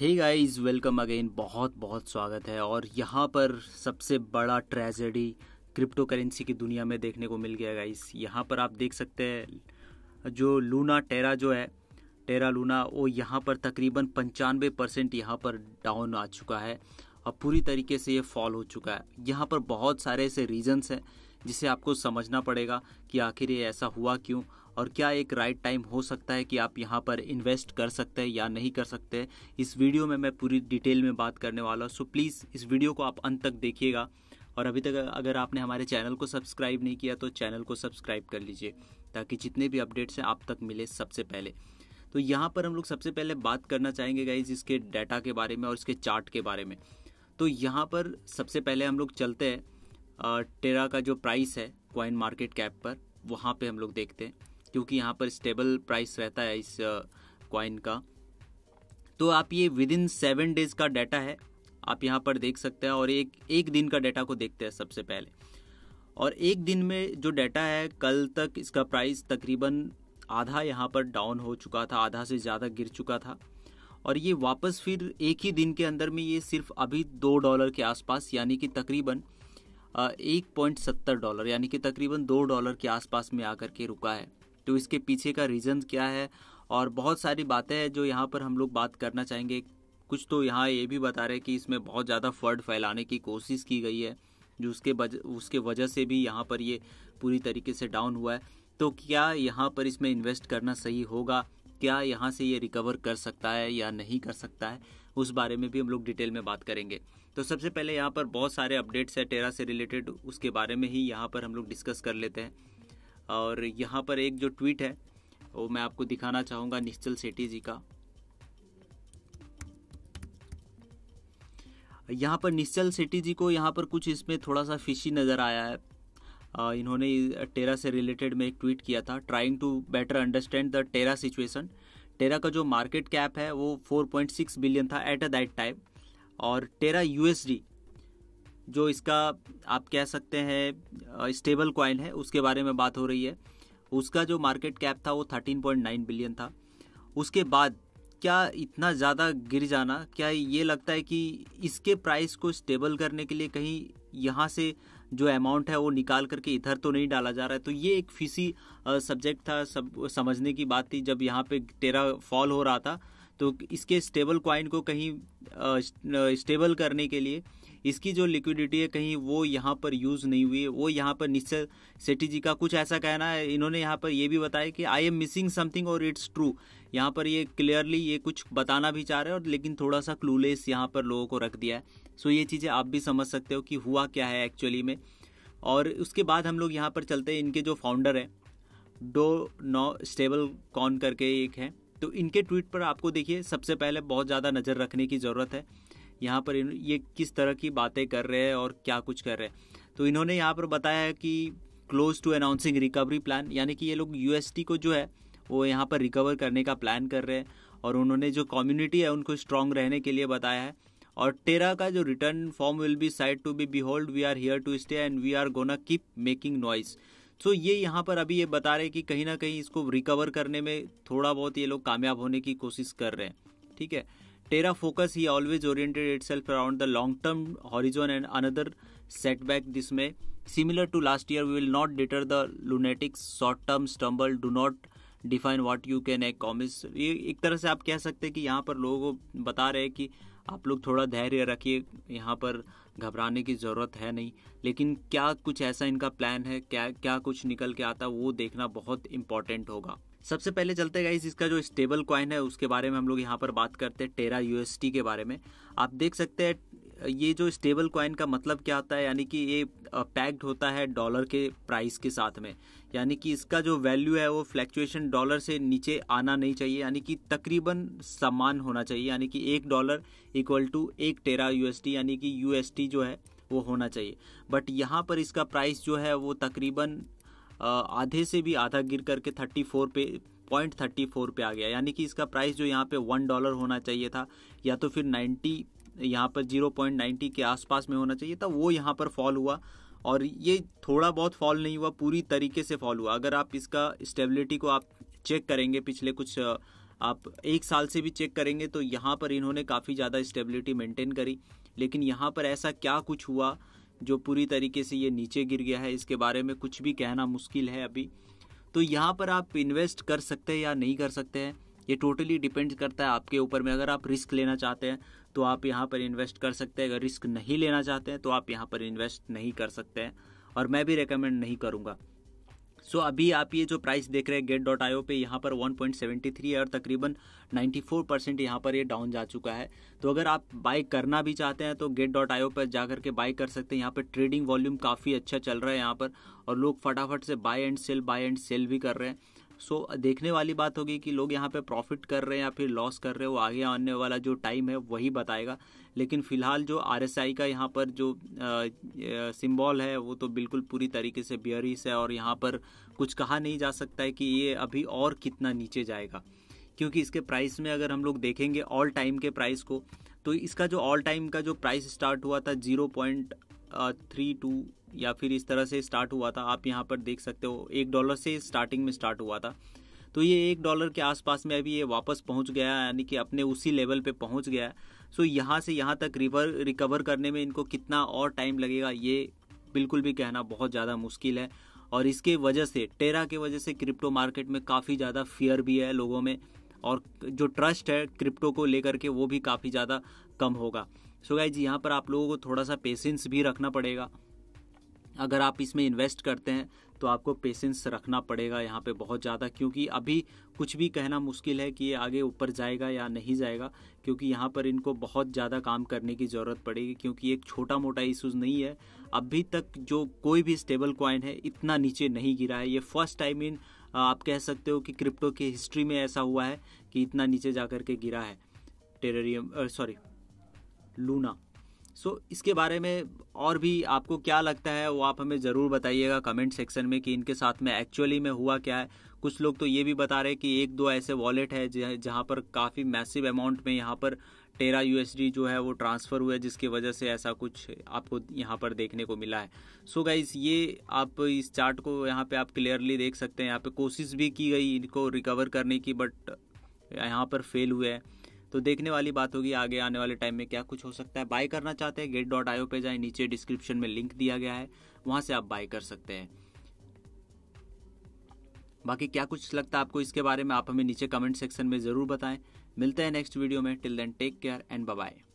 hey guys welcome again बहुत बहुत स्वागत है और यहाँ पर सबसे बड़ा ट्रेजेडी क्रिप्टो करेंसी की दुनिया में देखने को मिल गया गाइस यहाँ पर आप देख सकते हैं जो लूना टेरा जो है टेरा लूना वो यहाँ पर तकरीबन पंचानवे परसेंट यहाँ पर डाउन आ चुका है और पूरी तरीके से ये फॉल हो चुका है यहाँ पर बहुत सारे ऐसे रीजन्स हैं जिसे आपको समझना पड़ेगा कि आखिर ये ऐसा हुआ क्यों और क्या एक राइट टाइम हो सकता है कि आप यहाँ पर इन्वेस्ट कर सकते हैं या नहीं कर सकते इस वीडियो में मैं पूरी डिटेल में बात करने वाला हूँ सो प्लीज़ इस वीडियो को आप अंत तक देखिएगा और अभी तक अगर आपने हमारे चैनल को सब्सक्राइब नहीं किया तो चैनल को सब्सक्राइब कर लीजिए ताकि जितने भी अपडेट्स हैं आप तक मिले सबसे पहले तो यहाँ पर हम लोग सबसे पहले बात करना चाहेंगे गाइज इसके डाटा के बारे में और इसके चार्ट के बारे में तो यहाँ पर सबसे पहले हम लोग चलते हैं टेरा का जो प्राइस है कॉइन मार्केट कैप पर वहाँ पे हम लोग देखते हैं क्योंकि यहाँ पर स्टेबल प्राइस रहता है इस कॉइन का तो आप ये विद इन सेवन डेज का डाटा है आप यहाँ पर देख सकते हैं और एक एक दिन का डाटा को देखते हैं सबसे पहले और एक दिन में जो डाटा है कल तक इसका प्राइस तकरीबन आधा यहाँ पर डाउन हो चुका था आधा से ज़्यादा गिर चुका था और ये वापस फिर एक ही दिन के अंदर में ये सिर्फ अभी दो डॉलर के आसपास यानी कि तकरीबन एक पॉइंट सत्तर डॉलर यानी कि तकरीबन दो डॉलर के आसपास में आकर के रुका है तो इसके पीछे का रीज़न क्या है और बहुत सारी बातें हैं जो यहाँ पर हम लोग बात करना चाहेंगे कुछ तो यहाँ ये भी बता रहे हैं कि इसमें बहुत ज़्यादा फर्ड फैलाने की कोशिश की गई है जो उसके बज उसके वजह से भी यहाँ पर ये पूरी तरीके से डाउन हुआ है तो क्या यहाँ पर इसमें इन्वेस्ट करना सही होगा क्या यहाँ से ये रिकवर कर सकता है या नहीं कर सकता है उस बारे में भी हम लोग डिटेल में बात करेंगे तो सबसे पहले यहाँ पर बहुत सारे अपडेट्स है टेरा से रिलेटेड उसके बारे में ही यहाँ पर हम लोग डिस्कस कर लेते हैं और यहाँ पर एक जो ट्वीट है वो मैं आपको दिखाना चाहूँगा निश्चल सेठी जी का यहाँ पर निश्चल सेठी जी को यहाँ पर कुछ इसमें थोड़ा सा फिशी नज़र आया है इन्होंने टेरा से रिलेटेड में एक ट्वीट किया था trying to better understand the Terra situation Terra का जो मार्केट कैप है वो 4.6 बिलियन था एट अ दैट टाइम और टेरा यूएसडी जो इसका आप कह सकते हैं स्टेबल क्वाइन है उसके बारे में बात हो रही है उसका जो मार्केट कैप था वो 13.9 बिलियन था उसके बाद क्या इतना ज़्यादा गिर जाना क्या ये लगता है कि इसके प्राइस को स्टेबल करने के लिए कहीं यहाँ से जो अमाउंट है वो निकाल करके इधर तो नहीं डाला जा रहा है तो ये एक फीसी सब्जेक्ट था सब समझने की बात थी जब यहाँ पे टेरा फॉल हो रहा था तो इसके स्टेबल क्वाइन को कहीं स्टेबल करने के लिए इसकी जो लिक्विडिटी है कहीं वो यहाँ पर यूज़ नहीं हुई है वो यहाँ पर निश्चय सेठी जी का कुछ ऐसा कहना है इन्होंने यहाँ पर ये भी बताया कि आई एम मिसिंग समथिंग और इट्स ट्रू यहाँ पर ये क्लियरली ये कुछ बताना भी चाह रहे हैं और लेकिन थोड़ा सा क्लूलेस यहाँ पर लोगों को रख दिया है सो ये चीज़ें आप भी समझ सकते हो कि हुआ क्या है एक्चुअली में और उसके बाद हम लोग यहाँ पर चलते हैं इनके जो फाउंडर हैं डो नो स्टेबल कॉन करके एक है तो इनके ट्वीट पर आपको देखिए सबसे पहले बहुत ज़्यादा नज़र रखने की ज़रूरत है यहाँ पर ये किस तरह की बातें कर रहे हैं और क्या कुछ कर रहे हैं तो इन्होंने यहाँ पर बताया कि close to announcing recovery plan यानी कि ये लोग यू को जो है वो यहाँ पर रिकवर करने का प्लान कर रहे हैं और उन्होंने जो कम्युनिटी है उनको स्ट्रांग रहने के लिए बताया है और टेरा का जो return form will be side to be be hold we are here to stay and we are gonna keep making noise so ये यहाँ पर अभी ये बता रहे हैं कि कहीं ना कहीं इसको रिकवर करने में थोड़ा बहुत ये लोग कामयाब होने की कोशिश कर रहे हैं ठीक है Terra focus he always oriented itself around the long term horizon and another setback this may similar to last year we will not deter the lunatics short term stumble do not define what you can commits ये एक तरह से आप कह सकते हैं कि यहाँ पर लोगों को बता रहे हैं कि आप लोग थोड़ा धैर्य रखिए यहाँ पर घबराने की ज़रूरत है नहीं लेकिन क्या कुछ ऐसा इनका प्लान है क्या क्या कुछ निकल के आता है वो देखना बहुत इम्पॉर्टेंट होगा सबसे पहले चलते गए इसका जो स्टेबल कॉइन है उसके बारे में हम लोग यहाँ पर बात करते हैं टेरा यूएसटी के बारे में आप देख सकते हैं ये जो स्टेबल कॉइन का मतलब क्या होता है यानी कि ये पैक्ड होता है डॉलर के प्राइस के साथ में यानी कि इसका जो वैल्यू है वो फ्लैक्चुएशन डॉलर से नीचे आना नहीं चाहिए यानी कि तकरीबन समान होना चाहिए यानी कि एक डॉलर इक्वल टू एक टेरा यूएसटी यानी कि यूएसटी जो है वो होना चाहिए बट यहाँ पर इसका प्राइस जो है वो तकरीबन आधे से भी आधा गिर करके थर्टी फोर पे पॉइंट थर्टी फोर पे आ गया यानी कि इसका प्राइस जो यहाँ पे वन डॉलर होना चाहिए था या तो फिर नाइन्टी यहाँ पर जीरो पॉइंट नाइन्टी के आसपास में होना चाहिए था वो यहाँ पर फॉल हुआ और ये थोड़ा बहुत फॉल नहीं हुआ पूरी तरीके से फॉल हुआ अगर आप इसका स्टेबिलिटी को आप चेक करेंगे पिछले कुछ आप एक साल से भी चेक करेंगे तो यहाँ पर इन्होंने काफ़ी ज़्यादा स्टेबिलिटी मेंटेन करी लेकिन यहाँ पर ऐसा क्या कुछ हुआ जो पूरी तरीके से ये नीचे गिर गया है इसके बारे में कुछ भी कहना मुश्किल है अभी तो यहाँ पर आप इन्वेस्ट कर सकते हैं या नहीं कर सकते हैं ये टोटली डिपेंड करता है आपके ऊपर में अगर आप रिस्क लेना चाहते हैं तो आप यहाँ पर इन्वेस्ट कर सकते हैं अगर रिस्क नहीं लेना चाहते हैं तो आप यहाँ पर इन्वेस्ट नहीं कर सकते हैं और मैं भी रिकमेंड नहीं करूँगा सो so, अभी आप ये जो प्राइस देख रहे हैं गेट डॉट आईओ पे यहाँ पर 1.73 है और तकरीबन 94 परसेंट यहाँ पर ये यह डाउन जा चुका है तो अगर आप बाय करना भी चाहते हैं तो गेट डॉट आईओ पर जाकर के बाय कर सकते हैं यहाँ पर ट्रेडिंग वॉल्यूम काफ़ी अच्छा चल रहा है यहाँ पर और लोग फटाफट से buy and sell buy and sell भी कर रहे हैं सो so, देखने वाली बात होगी कि लोग यहाँ पे प्रॉफिट कर रहे हैं या फिर लॉस कर रहे हैं वो आगे आने वाला जो टाइम है वही बताएगा लेकिन फिलहाल जो आर का यहाँ पर जो सिम्बॉल है वो तो बिल्कुल पूरी तरीके से बियरिस है और यहाँ पर कुछ कहा नहीं जा सकता है कि ये अभी और कितना नीचे जाएगा क्योंकि इसके प्राइस में अगर हम लोग देखेंगे ऑल टाइम के प्राइस को तो इसका जो ऑल टाइम का जो प्राइस स्टार्ट हुआ था जीरो पॉइंट थ्री टू या फिर इस तरह से स्टार्ट हुआ था आप यहाँ पर देख सकते हो एक डॉलर से स्टार्टिंग में स्टार्ट हुआ था तो ये एक डॉलर के आसपास में अभी ये वापस पहुंच गया यानी कि अपने उसी लेवल पे पहुंच गया सो यहाँ से यहाँ तक रिवर रिकवर करने में इनको कितना और टाइम लगेगा ये बिल्कुल भी कहना बहुत ज़्यादा मुश्किल है और इसके वजह से टेरा के वजह से क्रिप्टो मार्केट में काफ़ी ज़्यादा फियर भी है लोगों में और जो ट्रस्ट है क्रिप्टो को लेकर के वो भी काफ़ी ज़्यादा कम होगा सो जी यहाँ पर आप लोगों को थोड़ा सा पेशेंस भी रखना पड़ेगा अगर आप इसमें इन्वेस्ट करते हैं तो आपको पेशेंस रखना पड़ेगा यहाँ पे बहुत ज़्यादा क्योंकि अभी कुछ भी कहना मुश्किल है कि ये आगे ऊपर जाएगा या नहीं जाएगा क्योंकि यहाँ पर इनको बहुत ज़्यादा काम करने की ज़रूरत पड़ेगी क्योंकि एक छोटा मोटा इशूज़ नहीं है अभी तक जो कोई भी स्टेबल क्वाइन है इतना नीचे नहीं गिरा है ये फर्स्ट टाइम इन आप कह सकते हो कि क्रिप्टो की हिस्ट्री में ऐसा हुआ है कि इतना नीचे जा के गिरा है terrarium sorry Luna so so, इसके बारे में और भी आपको क्या लगता है वो आप हमें ज़रूर बताइएगा कमेंट सेक्शन में कि इनके साथ में एक्चुअली में हुआ क्या है कुछ लोग तो ये भी बता रहे हैं कि एक दो ऐसे वॉलेट है जहाँ पर काफ़ी मैसिव अमाउंट में यहाँ पर टेरा यू जो है वो ट्रांसफ़र हुआ है जिसकी वजह से ऐसा कुछ आपको यहाँ पर देखने को मिला है सो so गाइज ये आप इस चार्ट को यहाँ पे आप क्लियरली देख सकते हैं यहाँ पे कोशिश भी की गई इनको रिकवर करने की बट यहाँ पर फेल हुए हैं तो देखने वाली बात होगी आगे आने वाले टाइम में क्या कुछ हो सकता है बाय करना चाहते हैं गेट डॉट आईओ पे जाए नीचे डिस्क्रिप्शन में लिंक दिया गया है वहाँ से आप बाय कर सकते हैं बाकी क्या कुछ लगता है आपको इसके बारे में आप हमें नीचे कमेंट सेक्शन में ज़रूर बताएं मिलते हैं नेक्स्ट वीडियो में till then take care and bye